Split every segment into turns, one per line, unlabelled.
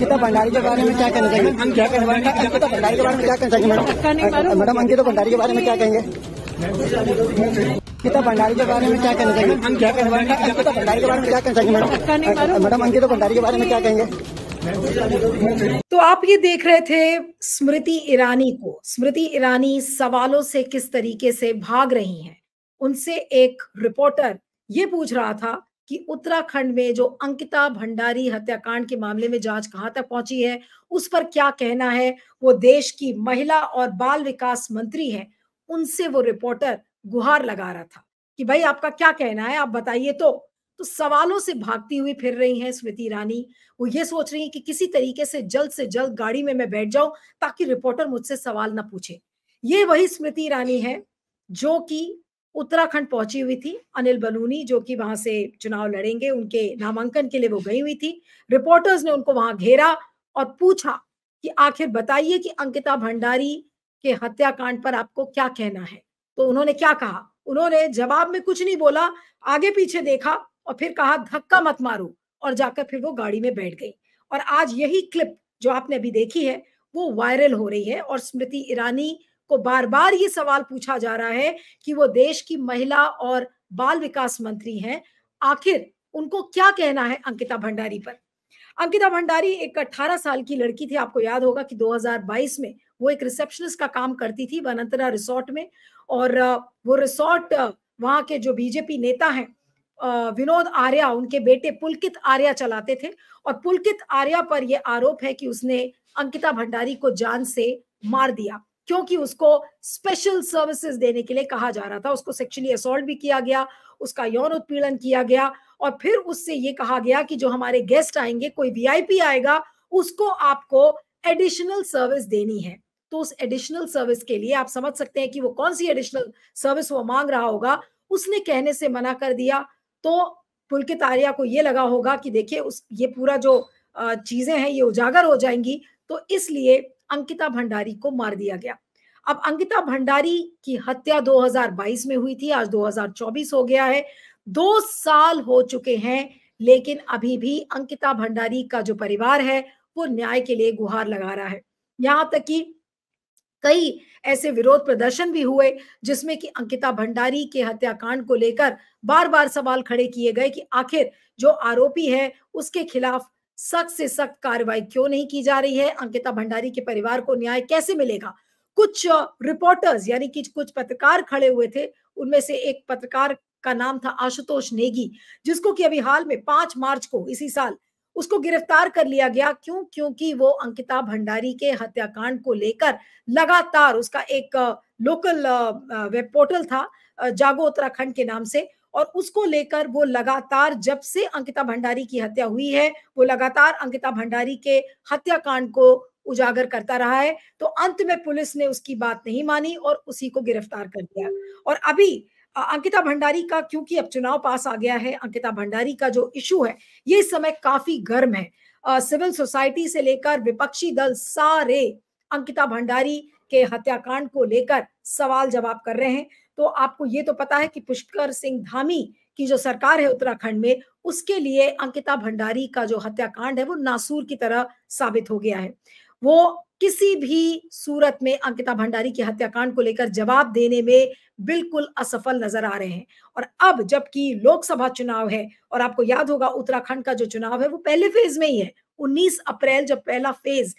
अंकिता भंडारी के बारे में क्या कहना चाहिए अंकिता भंडारी के बारे में क्या कहना चाहिए मैडम मैडम अंकिता भंडारी के बारे में क्या कहेंगे अंकिता भंडारी के बारे में क्या कहना चाहिए अंकिता भंडारी के बारे में क्या कहना चाहिए मैडम मैडम अंकिता भंडारी के बारे में क्या कहेंगे तो आप ये देख रहे थे स्मृति ईरानी को स्मृति ईरानी सवालों से किस तरीके से भाग रही हैं उनसे एक रिपोर्टर ये पूछ रहा था कि उत्तराखंड में जो अंकिता भंडारी हत्याकांड के मामले में जांच कहां तक पहुंची है उस पर क्या कहना है वो देश की महिला और बाल विकास मंत्री है उनसे वो रिपोर्टर गुहार लगा रहा था कि भाई आपका क्या कहना है आप बताइए तो तो सवालों से भागती हुई फिर रही हैं स्मृति ईरानी वो ये सोच रही है कि किसी तरीके से जल्द से जल्द गाड़ी में मैं बैठ जाऊं ताकि रिपोर्टर मुझसे सवाल ना पूछे ये वही स्मृति ईरानी है जो कि उत्तराखंड पहुंची हुई थी अनिल बलूनी जो कि वहां से चुनाव लड़ेंगे उनके नामांकन के लिए वो गई हुई थी रिपोर्टर्स ने उनको वहां घेरा और पूछा कि आखिर बताइए कि अंकिता भंडारी के हत्याकांड पर आपको क्या कहना है तो उन्होंने क्या कहा उन्होंने जवाब में कुछ नहीं बोला आगे पीछे देखा और फिर कहा धक्का मत मारो और जाकर फिर वो गाड़ी में बैठ गई और आज यही क्लिप जो आपने अभी देखी है वो वायरल हो रही है और स्मृति ईरानी को बार बार ये सवाल पूछा जा रहा है कि वो देश की महिला और बाल विकास मंत्री हैं आखिर उनको क्या कहना है अंकिता भंडारी पर अंकिता भंडारी एक 18 साल की लड़की थी आपको याद होगा कि 2022 में वो एक रिसेप्शनिस्ट का काम करती थी वनंतरा रिसोर्ट में और वो रिसोर्ट वहां के जो बीजेपी नेता हैं विनोद आर्या उनके बेटे पुलकित आर्या चलाते थे और पुलकित आर्या पर यह आरोप है कि उसने अंकिता भंडारी को जान से मार दिया क्योंकि उसको स्पेशल सर्विसेज देने के लिए कहा जा रहा था उसको सेक्चुअली असोल्ट भी किया गया उसका यौन उत्पीड़न किया गया और फिर उससे ये कहा गया कि जो हमारे गेस्ट आएंगे कोई वीआईपी आएगा उसको आपको एडिशनल सर्विस देनी है तो उस एडिशनल सर्विस के लिए आप समझ सकते हैं कि वो कौन सी एडिशनल सर्विस वो मांग रहा होगा उसने कहने से मना कर दिया तो पुलकित आर्या को ये लगा होगा कि देखिए उस ये पूरा जो चीजें हैं ये उजागर हो जाएंगी तो इसलिए अंकिता भंडारी को मार दिया गया अब अंकिता भंडारी की हत्या 2022 में हुई थी आज 2024 हो गया है दो साल हो चुके हैं लेकिन अभी भी अंकिता भंडारी का जो परिवार है वो न्याय के लिए गुहार लगा रहा है यहां तक कि कई ऐसे विरोध प्रदर्शन भी हुए जिसमें कि अंकिता भंडारी के हत्याकांड को लेकर बार बार सवाल खड़े किए गए कि आखिर जो आरोपी है उसके खिलाफ सख्त से सख्त कार्रवाई क्यों नहीं की जा रही है अंकिता भंडारी के परिवार को न्याय कैसे मिलेगा कुछ रिपोर्टर्स यानी कि कुछ पत्रकार खड़े हुए थे उनमें से एक पत्रकार का नाम था आशुतोष नेगी जिसको कि अभी हाल में पांच मार्च को इसी साल उसको गिरफ्तार कर लिया गया क्यों क्योंकि वो अंकिता भंडारी के हत्याकांड को लेकर लगातार उसका एक लोकल वेब पोर्टल था जागो उत्तराखंड के नाम से और उसको लेकर वो लगातार जब से अंकिता भंडारी की हत्या हुई है वो लगातार अंकिता भंडारी के हत्याकांड को उजागर करता रहा है तो अंत में पुलिस ने उसकी बात नहीं मानी और उसी को गिरफ्तार कर दिया और अभी अंकिता भंडारी का क्योंकि अब चुनाव पास आ गया है अंकिता भंडारी का जो इशू है ये इस समय काफी गर्म है सिविल सोसाइटी से लेकर विपक्षी दल सारे अंकिता भंडारी के हत्याकांड को लेकर सवाल जवाब कर रहे हैं तो आपको ये तो पता है कि पुष्कर सिंह धामी की जो सरकार है उत्तराखंड में उसके लिए अंकिता भंडारी का जो हत्याकांड है वो नासूर की तरह साबित हो गया है वो किसी भी सूरत में अंकिता भंडारी के हत्याकांड को लेकर जवाब देने में बिल्कुल असफल नजर आ रहे हैं और अब जबकि लोकसभा चुनाव है और आपको याद होगा उत्तराखंड का जो चुनाव है वो पहले फेज में ही है 19 अप्रैल जब पहला फेज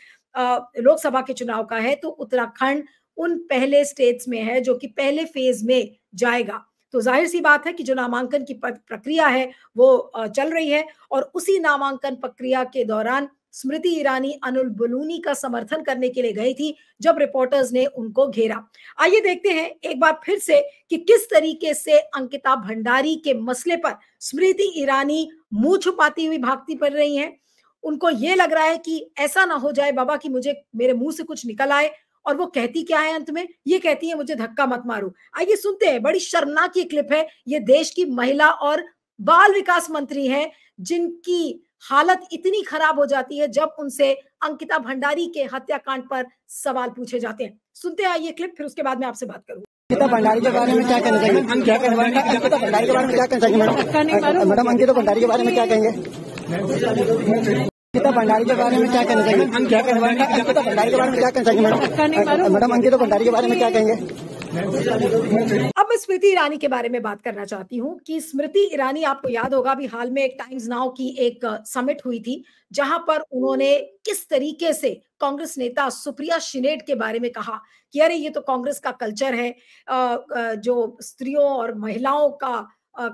लोकसभा के चुनाव का है तो उत्तराखंड उन पहले स्टेट्स में है जो कि पहले फेज में जाएगा तो जाहिर सी बात है कि जो नामांकन की प्रक्रिया है वो चल रही है और उसी नामांकन प्रक्रिया के दौरान स्मृति ईरानी अनुल बलूनी का समर्थन करने के लिए गई थी जब रिपोर्टर्स ने उनको घेरा आइए देखते हैं एक बार फिर से कि किस तरीके से अंकिता भंडारी के मसले पर स्मृति ईरानी मुंह छुपाती हुई भागती पड़ रही हैं उनको ये लग रहा है कि ऐसा ना हो जाए बाबा कि मुझे मेरे मुंह से कुछ निकल आए और वो कहती क्या है अंत में ये कहती है मुझे धक्का मत मारो आइए सुनते हैं बड़ी शर्मनाक ये क्लिप है ये देश की महिला और बाल विकास मंत्री हैं जिनकी हालत इतनी खराब हो जाती है जब उनसे अंकिता भंडारी के हत्याकांड पर सवाल पूछे जाते हैं सुनते हैं ये क्लिप फिर उसके बाद में आपसे बात करूंगा अंकिता भंडारी के बारे में क्या कहना चाहिए मैडम अंकिता भंडारी के बारे में क्या कहेंगे अंकिता भंडारी के बारे में क्या कहना चाहिए क्या अंकिता भंडारी के बारे में क्या कहना चाहिए मैडम अंकिता भंडारी के बारे में क्या कहेंगे अब मैं स्मृति ईरानी के बारे में बात करना चाहती हूँ कि स्मृति ईरानी आपको याद होगा अभी हाल में एक टाइम्स नाउ की एक समिट हुई थी जहां पर उन्होंने किस तरीके से कांग्रेस नेता सुप्रिया शिनेट के बारे में कहा कि अरे ये तो कांग्रेस का कल्चर है जो स्त्रियों और महिलाओं का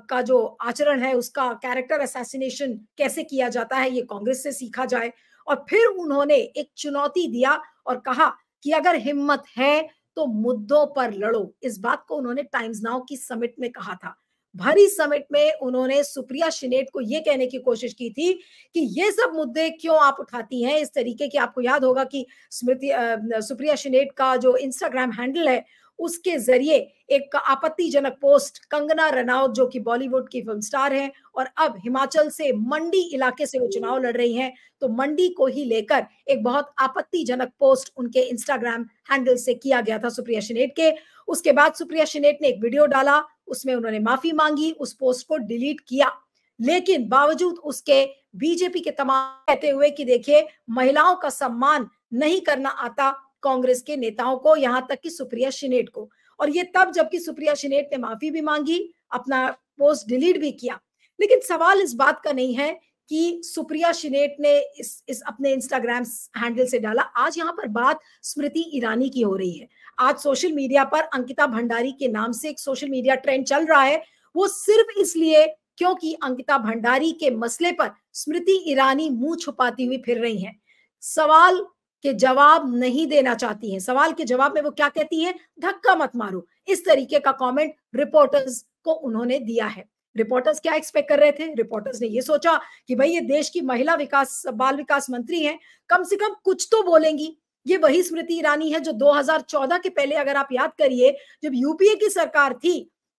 का जो आचरण है उसका कैरेक्टर असैसिनेशन कैसे किया जाता है ये कांग्रेस से सीखा जाए और फिर उन्होंने एक चुनौती दिया और कहा कि अगर हिम्मत है तो मुद्दों पर लड़ो इस बात को उन्होंने टाइम्स नाउ की समिट में कहा था भरी समिट में उन्होंने सुप्रिया शिनेट को यह कहने की कोशिश की थी कि ये सब मुद्दे क्यों आप उठाती हैं इस तरीके की आपको याद होगा कि स्मृति सुप्रिया शिनेट का जो इंस्टाग्राम हैंडल है उसके जरिए एक आपत्तिजनक पोस्ट कंगना रनौत जो कि बॉलीवुड की फिल्म स्टार हैं और अब हिमाचल से मंडी इलाके से वो चुनाव लड़ रही हैं तो मंडी को ही लेकर एक बहुत आपत्तिजनक पोस्ट उनके इंस्टाग्राम हैंडल से किया गया था सुप्रिया शिनेट के उसके बाद सुप्रिया शिनेट ने एक वीडियो डाला उसमें उन्होंने माफी मांगी उस पोस्ट को डिलीट किया लेकिन बावजूद उसके बीजेपी के तमाम कहते हुए कि देखिए महिलाओं का सम्मान नहीं करना आता कांग्रेस के नेताओं को यहाँ तक कि सुप्रिया शिनेट को और ये तब जबकि सुप्रिया शिनेट ने माफी भी मांगी अपना पोस्ट डिलीट भी किया लेकिन सवाल इस बात का नहीं है कि सुप्रिया शिनेट ने इस इस अपने इंस्टाग्राम हैंडल से डाला आज यहाँ पर बात स्मृति ईरानी की हो रही है आज सोशल मीडिया पर अंकिता भंडारी के नाम से एक सोशल मीडिया ट्रेंड चल रहा है वो सिर्फ इसलिए क्योंकि अंकिता भंडारी के मसले पर स्मृति ईरानी मुंह छुपाती हुई फिर रही हैं सवाल के जवाब नहीं देना चाहती हैं सवाल के जवाब में वो क्या कहती हैं धक्का मत मारो इस तरीके का कमेंट रिपोर्टर्स को उन्होंने दिया है रिपोर्टर्स क्या एक्सपेक्ट कर रहे थे रिपोर्टर्स ने ये सोचा कि भाई ये देश की महिला विकास बाल विकास मंत्री है कम से कम कुछ तो बोलेंगी ये वही स्मृति ईरानी है जो 2014 के पहले अगर आप याद करिए जब यूपीए की सरकार थी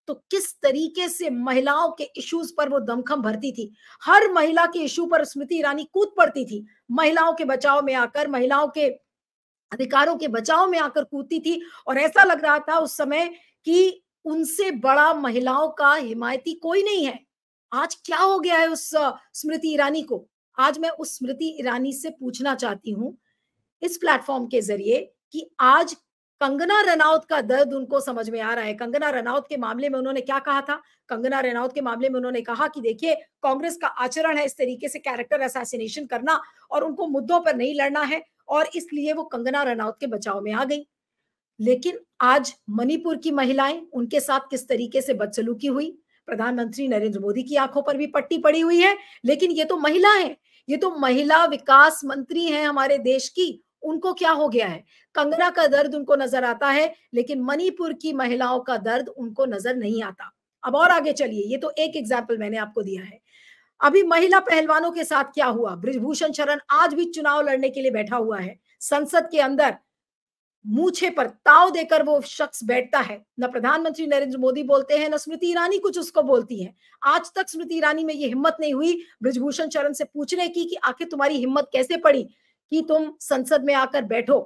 तो किस तरीके से महिलाओं के इश्यूज पर वो दमखम भरती थी हर महिला के इशू पर स्मृति ईरानी कूद पड़ती थी महिलाओं के बचाव में आकर महिलाओं के अधिकारों के बचाव में आकर कूदती थी और ऐसा लग रहा था उस समय कि उनसे बड़ा महिलाओं का हिमायती कोई नहीं है आज क्या हो गया है उस स्मृति ईरानी को आज मैं उस स्मृति ईरानी से पूछना चाहती हूं इस प्लेटफॉर्म के जरिए कि आज कंगना रनौत का दर्द उनको समझ में आ रहा है कंगना रनौत के मामले में उन्होंने क्या कहा था कंगना रनौत के मामले में उन्होंने कहा कि देखिए कांग्रेस का आचरण है इस तरीके से कैरेक्टर असैसिनेशन करना और उनको मुद्दों पर नहीं लड़ना है और इसलिए वो कंगना रनौत के बचाव में आ गई लेकिन आज मणिपुर की महिलाएं उनके साथ किस तरीके से बदसलूकी हुई प्रधानमंत्री नरेंद्र मोदी की आंखों पर भी पट्टी पड़ी हुई है लेकिन ये तो महिला है ये तो महिला विकास मंत्री है हमारे देश की उनको क्या हो गया है कंगना का दर्द उनको नजर आता है लेकिन मणिपुर की महिलाओं का दर्द उनको नजर नहीं आता अब और आगे चलिए ये तो एक एग्जाम्पल मैंने आपको दिया है अभी महिला पहलवानों के साथ क्या हुआ ब्रिजभूषण शरण आज भी चुनाव लड़ने के लिए बैठा हुआ है संसद के अंदर मूछे पर ताव देकर वो शख्स बैठता है न प्रधानमंत्री नरेंद्र मोदी बोलते हैं न स्मृति ईरानी कुछ उसको बोलती है आज तक स्मृति ईरानी में ये हिम्मत नहीं हुई ब्रजभूषण चरण से पूछने की कि आखिर तुम्हारी हिम्मत कैसे पड़ी कि तुम संसद में आकर बैठो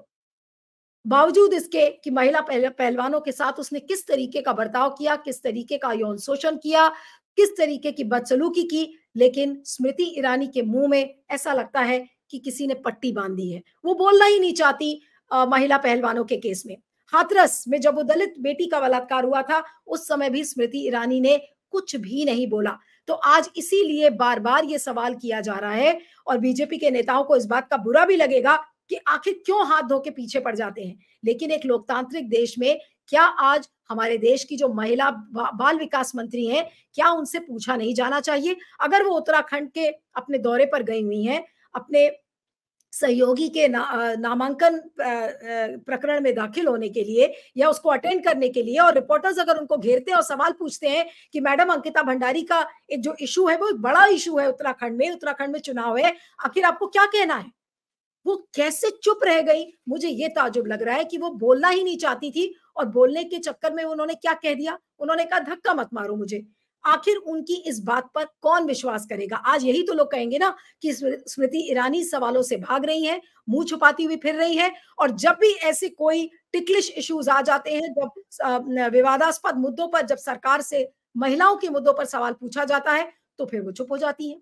बावजूद इसके कि महिला पहलवानों के साथ उसने किस तरीके का बर्ताव किया किस तरीके का यौन शोषण किया किस तरीके की बदसलूकी की लेकिन स्मृति ईरानी के मुंह में ऐसा लगता है कि किसी ने पट्टी बांध दी है वो बोलना ही नहीं चाहती आ, महिला पहलवानों के केस में हाथरस में जब वो दलित बेटी का बलात्कार हुआ था उस समय भी स्मृति ईरानी ने कुछ भी नहीं बोला तो आज इसीलिए बार बार ये सवाल किया जा रहा है और बीजेपी के नेताओं को इस बात का बुरा भी लगेगा कि आखिर क्यों हाथ धो के पीछे पड़ जाते हैं लेकिन एक लोकतांत्रिक देश में क्या आज हमारे देश की जो महिला बाल विकास मंत्री हैं क्या उनसे पूछा नहीं जाना चाहिए अगर वो उत्तराखंड के अपने दौरे पर गई हुई हैं अपने सहयोगी के ना, नामांकन प्रकरण में दाखिल होने के लिए या उसको अटेंड करने के लिए और रिपोर्टर्स अगर उनको घेरते हैं और सवाल पूछते हैं कि मैडम अंकिता भंडारी का एक जो इशू है वो एक बड़ा इशू है उत्तराखंड में उत्तराखंड में चुनाव है आखिर आपको क्या कहना है वो कैसे चुप रह गई मुझे ये ताजुब लग रहा है कि वो बोलना ही नहीं चाहती थी और बोलने के चक्कर में उन्होंने क्या कह दिया उन्होंने कहा धक्का मत मारो मुझे आखिर उनकी इस बात पर कौन विश्वास करेगा आज यही तो लोग कहेंगे ना कि स्मृति ईरानी सवालों से भाग रही है मुंह छुपाती हुई फिर रही है और जब भी ऐसे कोई टिकलिश इश्यूज आ जाते हैं जब विवादास्पद मुद्दों पर जब सरकार से महिलाओं के मुद्दों पर सवाल पूछा जाता है तो फिर वो चुप हो जाती है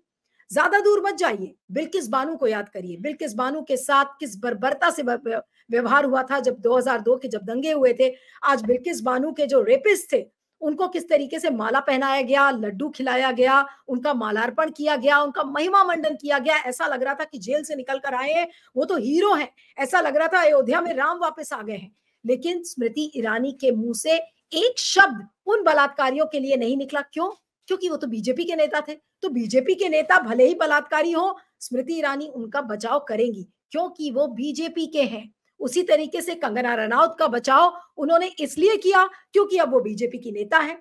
ज्यादा दूर मत जाइए बिल्किस बानू को याद करिए बिल्किस बानू के साथ किस बर्बरता से व्यवहार हुआ था जब 2002 के जब दंगे हुए थे आज बिल्किस बानू के जो रेपिस्ट थे उनको किस तरीके से माला पहनाया गया लड्डू खिलाया गया उनका मालार्पण किया गया उनका महिमा मंडन किया गया ऐसा लग रहा था कि जेल से निकल कर आए हैं वो तो हीरो हैं ऐसा लग रहा था अयोध्या में राम वापस आ गए हैं लेकिन स्मृति ईरानी के मुंह से एक शब्द उन बलात्कारियों के लिए नहीं निकला क्यों क्योंकि वो तो बीजेपी के नेता थे तो बीजेपी के नेता भले ही बलात्कारी हो स्मृति ईरानी उनका बचाव करेंगी क्योंकि वो बीजेपी के हैं उसी तरीके से कंगना रनौत का बचाव उन्होंने इसलिए किया क्योंकि अब वो बीजेपी की नेता है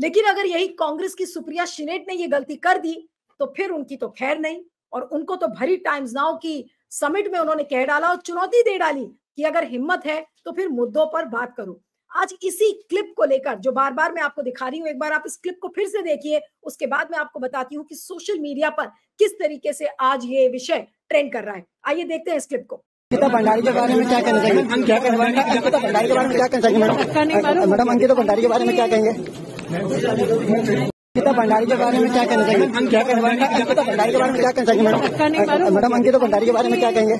लेकिन अगर यही कांग्रेस की सुप्रिया शिनेट ने ये गलती कर दी तो फिर उनकी तो खैर नहीं और उनको तो भरी टाइम्स नाउ की समिट में उन्होंने कह डाला और चुनौती दे डाली कि अगर हिम्मत है तो फिर मुद्दों पर बात करो आज इसी क्लिप को लेकर जो बार बार मैं आपको दिखा रही हूँ एक बार आप इस क्लिप को फिर से देखिए उसके बाद मैं आपको बताती हूँ कि सोशल मीडिया पर किस तरीके से आज ये विषय ट्रेंड कर रहा है आइए देखते हैं इस क्लिप को अंकिता भंडारी के बारे में क्या कहना चाहिए अंकिता भंडारी के बारे में क्या कहना चाहिए मैडम मैडम अंकिता भंडारी के बारे में क्या कहेंगे भंडारी के बारे में क्या कहना चाहिए अंकिता भंडारी के बारे में क्या कहना चाहिए मैडम मैडम अंकिता भंडारी के बारे में क्या कहेंगे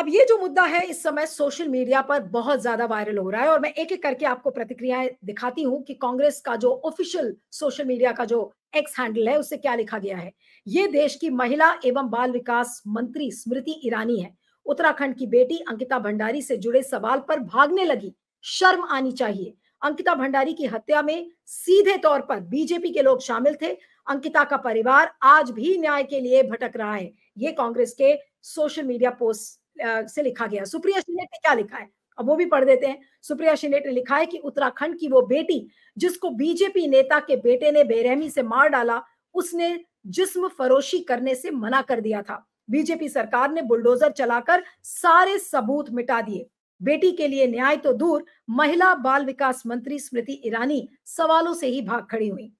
अब ये जो मुद्दा है इस समय सोशल मीडिया पर बहुत ज्यादा वायरल हो रहा है और मैं एक एक करके आपको प्रतिक्रियाएं दिखाती हूँ कि कांग्रेस का जो ऑफिशियल सोशल मीडिया का जो एक्स हैंडल है उससे क्या लिखा गया है ये देश की महिला एवं बाल विकास मंत्री स्मृति ईरानी है उत्तराखंड की बेटी अंकिता भंडारी से जुड़े सवाल पर भागने लगी शर्म आनी चाहिए अंकिता भंडारी की हत्या में सीधे तौर पर बीजेपी के लोग शामिल थे अंकिता का परिवार आज भी न्याय के लिए भटक रहा है ये कांग्रेस के सोशल मीडिया पोस्ट से लिखा गया सुप्रिया सिनेट ने क्या लिखा है अब वो भी पढ़ देते हैं सुप्रिया सिनेट ने लिखा है कि उत्तराखंड की वो बेटी जिसको बीजेपी नेता के बेटे ने बेरहमी से मार डाला उसने जिस्म फरोशी करने से मना कर दिया था बीजेपी सरकार ने बुलडोजर चलाकर सारे सबूत मिटा दिए बेटी के लिए न्याय तो दूर महिला बाल विकास मंत्री स्मृति ईरानी सवालों से ही भाग खड़ी हुई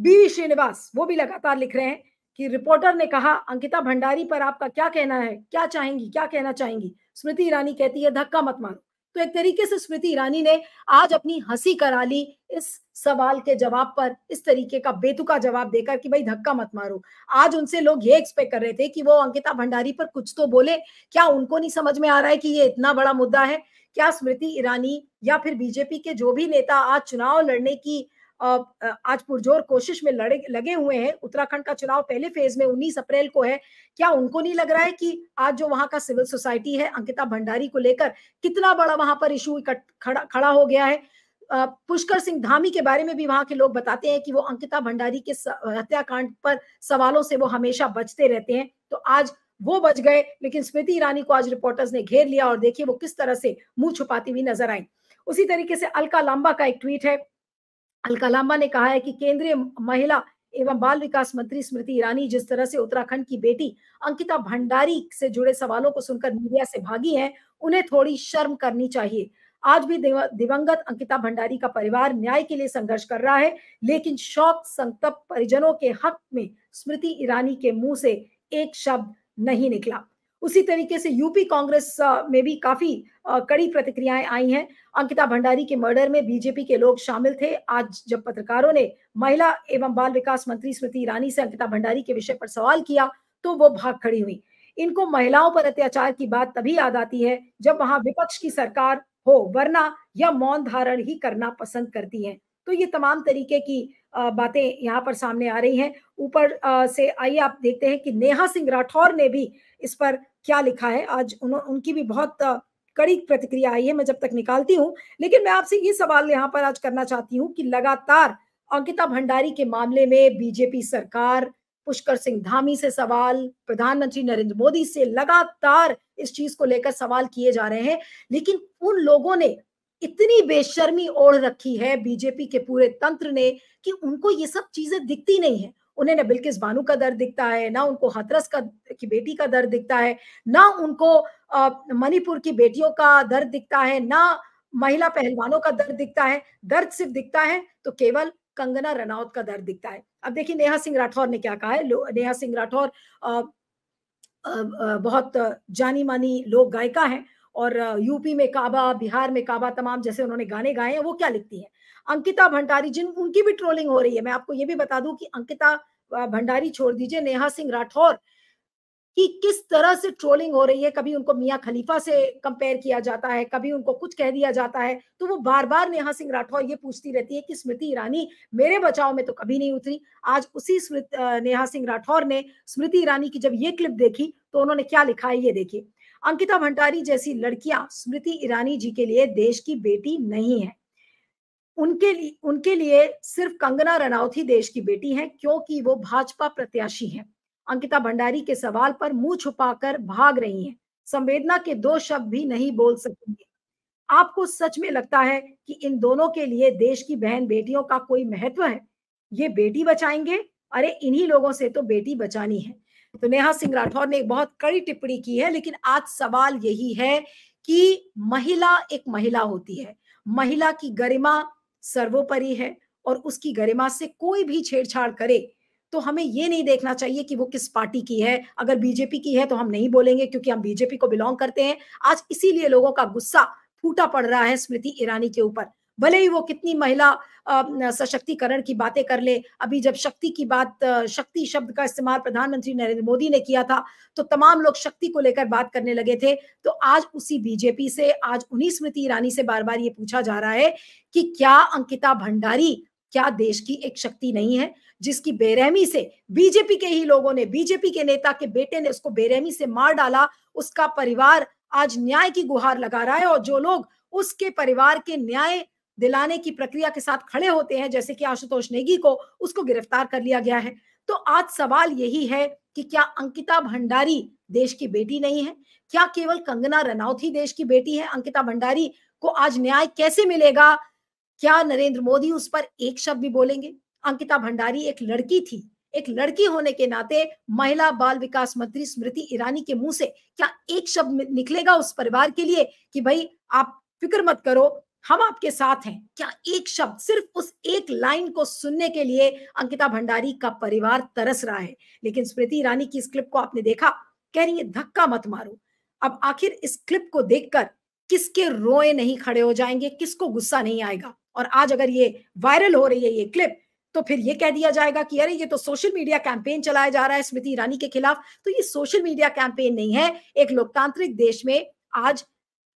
बीवी श्रीनिवास वो भी लगातार लिख रहे हैं कि रिपोर्टर ने कहा अंकिता भंडारी पर आपका क्या कहना है क्या चाहेंगी क्या कहना चाहेंगी स्मृति ईरानी कहती है धक्का मत मारो तो एक तरीके से स्मृति ईरानी ने आज अपनी हंसी करा ली इस सवाल के जवाब पर इस तरीके का बेतुका जवाब देकर कि भाई धक्का मत मारो आज उनसे लोग ये एक्सपेक्ट कर रहे थे कि वो अंकिता भंडारी पर कुछ तो बोले क्या उनको नहीं समझ में आ रहा है कि ये इतना बड़ा मुद्दा है क्या स्मृति ईरानी या फिर बीजेपी के जो भी नेता आज चुनाव लड़ने की आज पुरजोर कोशिश में लड़े लगे हुए हैं उत्तराखंड का चुनाव पहले फेज में 19 अप्रैल को है क्या उनको नहीं लग रहा है कि आज जो वहां का सिविल सोसाइटी है अंकिता भंडारी को लेकर कितना बड़ा वहां पर इशू खड़ा खड़ा हो गया है पुष्कर सिंह धामी के बारे में भी वहां के लोग बताते हैं कि वो अंकिता भंडारी के हत्याकांड पर सवालों से वो हमेशा बचते रहते हैं तो आज वो बच गए लेकिन स्मृति ईरानी को आज रिपोर्टर्स ने घेर लिया और देखिए वो किस तरह से मुंह छुपाती हुई नजर आई उसी तरीके से अलका लांबा का एक ट्वीट है अलकलामा ने कहा है कि केंद्रीय महिला एवं बाल विकास मंत्री स्मृति ईरानी जिस तरह से उत्तराखंड की बेटी अंकिता भंडारी से जुड़े सवालों को सुनकर मीडिया से भागी हैं उन्हें थोड़ी शर्म करनी चाहिए आज भी दिवंगत अंकिता भंडारी का परिवार न्याय के लिए संघर्ष कर रहा है लेकिन शौक संतप्त परिजनों के हक में स्मृति ईरानी के मुंह से एक शब्द नहीं निकला उसी तरीके से यूपी कांग्रेस में भी काफी कड़ी प्रतिक्रियाएं आई हैं अंकिता भंडारी के मर्डर में बीजेपी के लोग शामिल थे आज जब पत्रकारों ने महिला एवं बाल विकास मंत्री स्मृति ईरानी से अंकिता भंडारी के विषय पर सवाल किया तो वो भाग खड़ी हुई इनको महिलाओं पर अत्याचार की बात तभी याद आती है जब वहां विपक्ष की सरकार हो वरना यह मौन धारण ही करना पसंद करती है तो ये तमाम तरीके की बातें यहाँ पर सामने आ रही हैं ऊपर से आइए आप देखते हैं कि नेहा सिंह राठौर ने भी इस पर क्या लिखा है आज उन, उनकी भी बहुत कड़ी प्रतिक्रिया आई है मैं जब तक निकालती हूँ लेकिन मैं आपसे ये सवाल यहाँ पर आज करना चाहती हूँ कि लगातार अंकिता भंडारी के मामले में बीजेपी सरकार पुष्कर सिंह धामी से सवाल प्रधानमंत्री नरेंद्र मोदी से लगातार इस चीज को लेकर सवाल किए जा रहे हैं लेकिन उन लोगों ने इतनी बेशर्मी ओढ़ रखी है बीजेपी के पूरे तंत्र ने कि उनको ये सब चीजें दिखती नहीं है उन्हें ना बिल्किस बानू का दर्द दिखता है ना उनको हथरस का की बेटी का दर्द दिखता है ना उनको मणिपुर की बेटियों का दर्द दिखता है ना महिला पहलवानों का दर्द दिखता है दर्द सिर्फ दिखता है तो केवल कंगना रनौत का दर्द दिखता है अब देखिए नेहा सिंह राठौर ने क्या कहा है नेहा सिंह राठौर बहुत जानी मानी लोक गायिका हैं और यूपी में काबा बिहार में काबा तमाम जैसे उन्होंने गाने गाए हैं वो क्या लिखती हैं अंकिता भंडारी जिन उनकी भी ट्रोलिंग हो रही है मैं आपको ये भी बता दूं कि अंकिता भंडारी छोड़ दीजिए नेहा सिंह राठौर कि किस तरह से ट्रोलिंग हो रही है कभी उनको मियाँ खलीफा से कंपेयर किया जाता है कभी उनको कुछ कह दिया जाता है तो वो बार बार नेहा सिंह राठौर ये पूछती रहती है कि स्मृति ईरानी मेरे बचाव में तो कभी नहीं उतरी आज उसी नेहा सिंह राठौर ने स्मृति ईरानी की जब ये क्लिप देखी तो उन्होंने क्या लिखा है ये देखिए अंकिता भंडारी जैसी लड़कियां स्मृति ईरानी जी के लिए देश की बेटी नहीं है उनके लिए उनके लिए सिर्फ कंगना रनौत ही देश की बेटी है क्योंकि वो भाजपा प्रत्याशी है अंकिता भंडारी के सवाल पर मुंह छुपाकर भाग रही हैं संवेदना के दो शब्द भी नहीं बोल सकेंगे आपको सच में लगता है कि इन दोनों के लिए देश की बहन बेटियों का कोई महत्व है ये बेटी बचाएंगे अरे इन्हीं लोगों से तो बेटी बचानी है तो नेहा सिंह राठौर ने एक बहुत कड़ी टिप्पणी की है लेकिन आज सवाल यही है कि महिला एक महिला होती है महिला की गरिमा सर्वोपरि है और उसकी गरिमा से कोई भी छेड़छाड़ करे तो हमें ये नहीं देखना चाहिए कि वो किस पार्टी की है अगर बीजेपी की है तो हम नहीं बोलेंगे क्योंकि हम बीजेपी को बिलोंग करते हैं आज इसीलिए लोगों का गुस्सा फूटा पड़ रहा है स्मृति ईरानी के ऊपर भले ही वो कितनी महिला सशक्तिकरण की बातें कर ले अभी जब शक्ति की बात शक्ति शब्द का इस्तेमाल प्रधानमंत्री नरेंद्र मोदी ने किया था तो तमाम लोग शक्ति को लेकर बात करने लगे थे तो आज उसी बीजेपी से आज उन्हीं स्मृति ईरानी से बार बार ये पूछा जा रहा है कि क्या अंकिता भंडारी क्या देश की एक शक्ति नहीं है जिसकी बेरहमी से बीजेपी के ही लोगों ने बीजेपी के नेता के बेटे ने उसको बेरहमी से मार डाला उसका परिवार आज न्याय की गुहार लगा रहा है और जो लोग उसके परिवार के न्याय दिलाने की प्रक्रिया के साथ खड़े होते हैं जैसे कि आशुतोष नेगी को उसको गिरफ्तार कर लिया गया है तो आज सवाल यही है कि क्या अंकिता भंडारी देश की बेटी नहीं है क्या केवल कंगना रनौत ही देश की बेटी है अंकिता भंडारी को आज न्याय कैसे मिलेगा क्या नरेंद्र मोदी उस पर एक शब्द भी बोलेंगे अंकिता भंडारी एक लड़की थी एक लड़की होने के नाते महिला बाल विकास मंत्री स्मृति ईरानी के मुंह से क्या एक शब्द निकलेगा उस परिवार के लिए कि भाई आप फिक्र मत करो हम आपके साथ हैं क्या एक शब्द सिर्फ उस एक लाइन को सुनने के लिए अंकिता भंडारी का परिवार तरस रहा है लेकिन स्मृति ईरानी की इस क्लिप को आपने देखा कह रही है धक्का मत मारो अब आखिर इस क्लिप को देखकर किसके रोए नहीं खड़े हो जाएंगे किसको गुस्सा नहीं आएगा और आज अगर ये वायरल हो रही है ये क्लिप तो फिर ये कह दिया जाएगा कि अरे ये तो सोशल मीडिया कैंपेन चलाया जा रहा है स्मृति ईरानी के खिलाफ तो ये सोशल मीडिया कैंपेन नहीं है एक लोकतांत्रिक देश में आज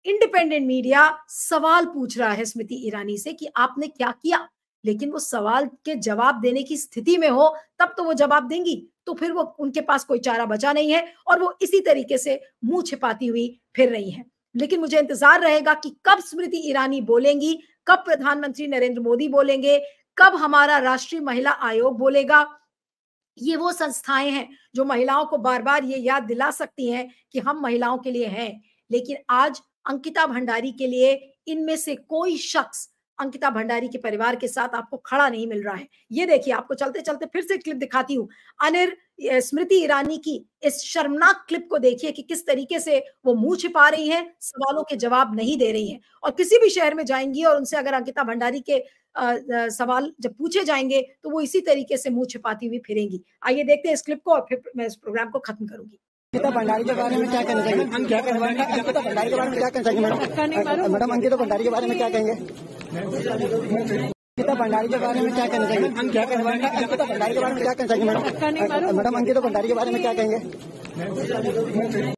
इंडिपेंडेंट मीडिया सवाल पूछ रहा है स्मृति ईरानी से कि आपने क्या किया लेकिन वो सवाल के जवाब देने की स्थिति में हो तब तो वो जवाब देंगी तो फिर वो उनके पास कोई चारा बचा नहीं है और वो इसी तरीके से मुंह छिपाती हुई फिर रही है लेकिन मुझे इंतजार रहेगा कि कब स्मृति ईरानी बोलेंगी कब प्रधानमंत्री नरेंद्र मोदी बोलेंगे कब हमारा राष्ट्रीय महिला आयोग बोलेगा ये वो संस्थाएं हैं जो महिलाओं को बार बार ये याद दिला सकती हैं कि हम महिलाओं के लिए हैं लेकिन आज अंकिता भंडारी के लिए इनमें से कोई शख्स अंकिता भंडारी के परिवार के साथ आपको खड़ा नहीं मिल रहा है ये देखिए आपको चलते चलते फिर से क्लिप दिखाती हूँ अनिर स्मृति ईरानी की इस शर्मनाक क्लिप को देखिए कि किस तरीके से वो मुंह छिपा रही हैं सवालों के जवाब नहीं दे रही हैं और किसी भी शहर में जाएंगी और उनसे अगर अंकिता भंडारी के सवाल जब पूछे जाएंगे तो वो इसी तरीके से मुंह छिपाती हुई फिरेंगी आइए देखते हैं इस क्लिप को और फिर मैं इस प्रोग्राम को खत्म करूंगी अंकिता भंडारी के बारे में क्या कहना चाहिए क्या अंकिता भंडारी के बारे में क्या कहना चाहिए मैडम मैडम अंकिता भंडारी के बारे में क्या कहेंगे अंकिता भंडारी के बारे में क्या कहना चाहेंगे क्या अंकिता भंडारी के बारे में क्या कहना चाहिए मैडम मैडम अंकिता भंडारी के बारे में क्या कहेंगे